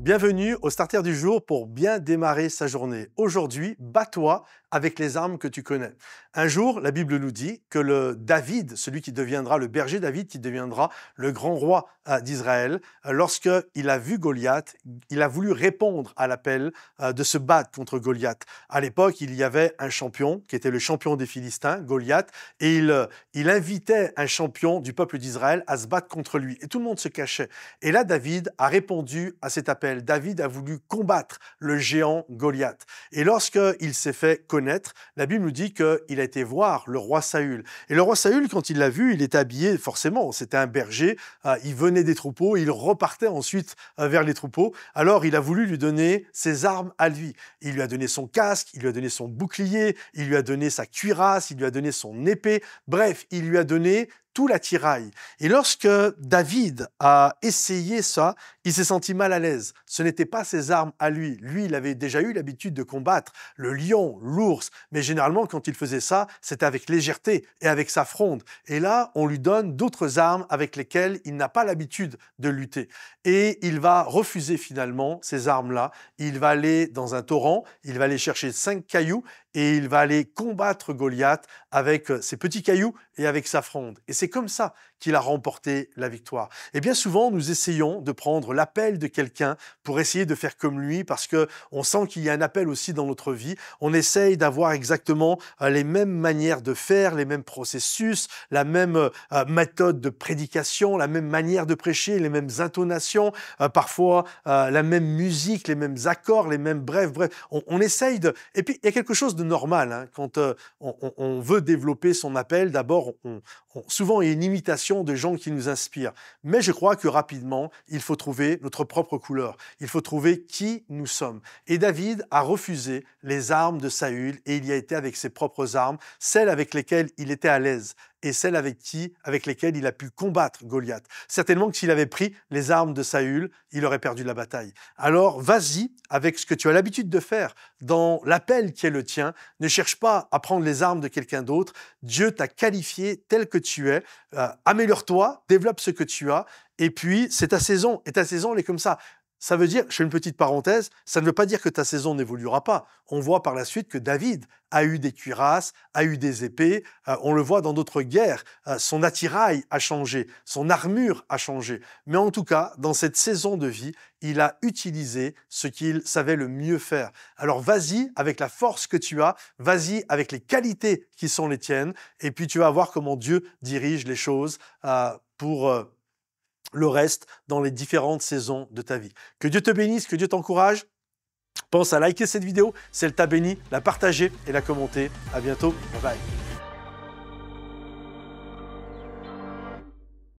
Bienvenue au starter du jour pour bien démarrer sa journée. Aujourd'hui, bats-toi avec les armes que tu connais. Un jour, la Bible nous dit que le David, celui qui deviendra le berger David, qui deviendra le grand roi euh, d'Israël, euh, lorsqu'il a vu Goliath, il a voulu répondre à l'appel euh, de se battre contre Goliath. À l'époque, il y avait un champion qui était le champion des Philistins, Goliath, et il, il invitait un champion du peuple d'Israël à se battre contre lui. Et tout le monde se cachait. Et là, David a répondu à cet appel. David a voulu combattre le géant Goliath. Et lorsqu'il s'est fait connaître, la Bible nous dit qu'il a été voir le roi Saül. Et le roi Saül, quand il l'a vu, il est habillé, forcément, c'était un berger, euh, il venait des troupeaux, il repartait ensuite euh, vers les troupeaux. Alors il a voulu lui donner ses armes à lui. Il lui a donné son casque, il lui a donné son bouclier, il lui a donné sa cuirasse, il lui a donné son épée. Bref, il lui a donné tout l'attirail. Et lorsque David a essayé ça, il s'est senti mal à l'aise. Ce n'était pas ses armes à lui. Lui, il avait déjà eu l'habitude de combattre le lion, l'ours, mais généralement quand il faisait ça, c'était avec légèreté et avec sa fronde. Et là, on lui donne d'autres armes avec lesquelles il n'a pas l'habitude de lutter. Et il va refuser finalement ces armes-là. Il va aller dans un torrent, il va aller chercher cinq cailloux, et il va aller combattre Goliath avec euh, ses petits cailloux et avec sa fronde. Et c'est comme ça qu'il a remporté la victoire. Et eh bien souvent, nous essayons de prendre l'appel de quelqu'un pour essayer de faire comme lui parce que on sent qu'il y a un appel aussi dans notre vie. On essaye d'avoir exactement euh, les mêmes manières de faire, les mêmes processus, la même euh, méthode de prédication, la même manière de prêcher, les mêmes intonations, parfois la même musique, les mêmes accords, les mêmes brefs, bref. On, on essaye de... Et puis, il y a quelque chose normal. Hein, quand euh, on, veut développer son appel, d'abord, on, souvent il y a une imitation de gens qui nous inspirent. Mais je crois que rapidement, il faut trouver notre propre couleur. Il faut trouver qui nous sommes. Et David a refusé les armes de Saül et il y a été avec ses propres armes, celles avec lesquelles il était à l'aise, et celles avec qui, avec lesquelles il a pu combattre Goliath. Certainement que s'il avait pris les armes de Saül, il aurait perdu la bataille. Alors vas-y avec ce que tu as l'habitude de faire dans l'appel qui est le tien. Ne cherche pas à prendre les armes de quelqu'un d'autre. Dieu t'a qualifié tel que tu es. Euh, améliore-toi, développe ce que tu as. Et puis, c'est ta saison. Et ta saison, elle est comme ça. Ça veut dire, je fais une petite parenthèse, ça ne veut pas dire que ta saison n'évoluera pas. On voit par la suite que David a eu des cuirasses, a eu des épées, euh, on le voit dans d'autres guerres, euh, son attirail a changé, son armure a changé. Mais en tout cas, dans cette saison de vie, il a utilisé ce qu'il savait le mieux faire. Alors vas-y avec la force que tu as, vas-y avec les qualités qui sont les tiennes, et puis tu vas voir comment Dieu dirige les choses euh, pour le reste dans les différentes saisons de ta vie. Que Dieu te bénisse, que Dieu t'encourage. Pense à liker cette vidéo, si elle t'a béni, la partager et la commenter. À bientôt. Bye bye.